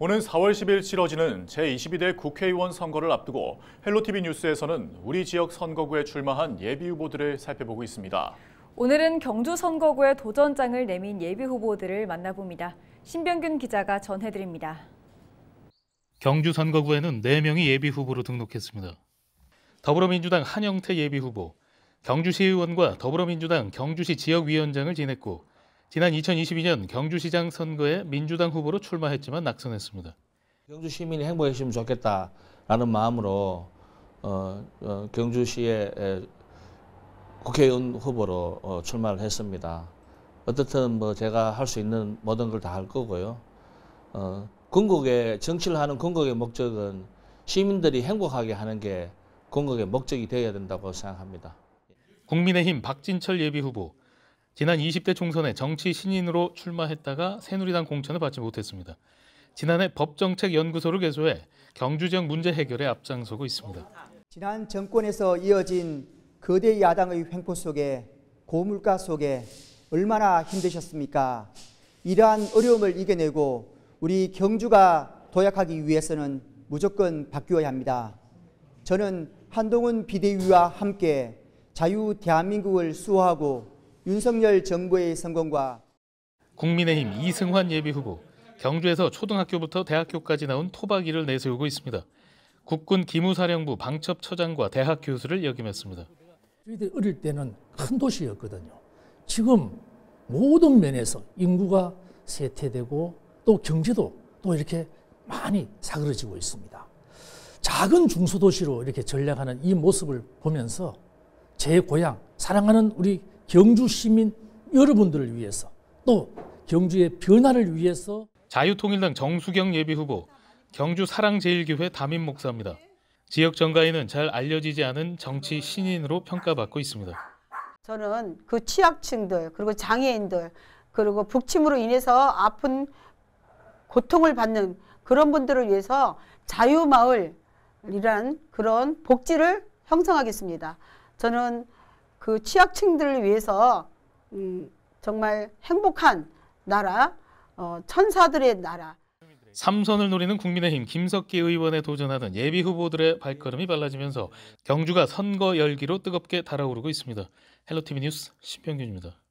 오는 4월 10일 치러지는 제22대 국회의원 선거를 앞두고 헬로티비 뉴스에서는 우리 지역 선거구에 출마한 예비 후보들을 살펴보고 있습니다. 오늘은 경주 선거구에 도전장을 내민 예비 후보들을 만나봅니다. 신병균 기자가 전해드립니다. 경주 선거구에는 4명이 예비 후보로 등록했습니다. 더불어민주당 한영태 예비 후보, 경주시의원과 더불어민주당 경주시 지역위원장을 지냈고 지난 2022년 경주시장 선거에 민주당 후보로 출마했지만 낙선했습니다. 경주 시민이 행복했으면 좋겠다라는 마음으로 어, 어, 경주시의 국회의원 후보로 어, 출마를 했습니다. 어떻든 뭐 제가 할 수 있는 모든 걸 다 할 거고요. 어, 건국의 정치를 하는 궁극의 목적은 시민들이 행복하게 하는 게궁극의 목적이 되어야 된다고 생각합니다. 국민의힘 박진철 예비후보 지난 20대 총선에 정치 신인으로 출마했다가 새누리당 공천을 받지 못했습니다. 지난해 법정책연구소를 개소해 경주 지역 문제 해결에 앞장서고 있습니다. 지난 정권에서 이어진 거대 야당의 횡포 속에 고물가 속에 얼마나 힘드셨습니까? 이러한 어려움을 이겨내고 우리 경주가 도약하기 위해서는 무조건 바뀌어야 합니다. 저는 한동훈 비대위와 함께 자유 대한민국을 수호하고 윤석열 정부의 성공과 국민의힘 이승환 예비후보, 경주에서 초등학교부터 대학교까지 나온 토박이를 내세우고 있습니다. 국군 기무사령부 방첩처장과 대학 교수를 역임했습니다. 저희들이 어릴 때는 큰 도시였거든요. 지금 모든 면에서 인구가 쇠퇴되고 또 경제도 또 이렇게 많이 사그러지고 있습니다. 작은 중소도시로 이렇게 전략하는 이 모습을 보면서 제 고향, 사랑하는 우리 경주 시민 여러분들을 위해서 또 경주의 변화를 위해서 자유통일당 정수경 예비후보 경주 사랑제일교회 담임 목사입니다. 지역 정가에는 잘 알려지지 않은 정치 신인으로 평가받고 있습니다. 저는 그 취약층들 그리고 장애인들 그리고 북침으로 인해서 아픈 고통을 받는 그런 분들을 위해서 자유마을이란 그런 복지를 형성하겠습니다. 저는 그 취약층들을 위해서 음, 정말 행복한 나라, 어, 천사들의 나라. 삼선을 노리는 국민의힘 김석기 의원에 도전하던 예비 후보들의 발걸음이 빨라지면서 경주가 선거 열기로 뜨겁게 달아오르고 있습니다. 헬로티비 뉴스 신병균입니다.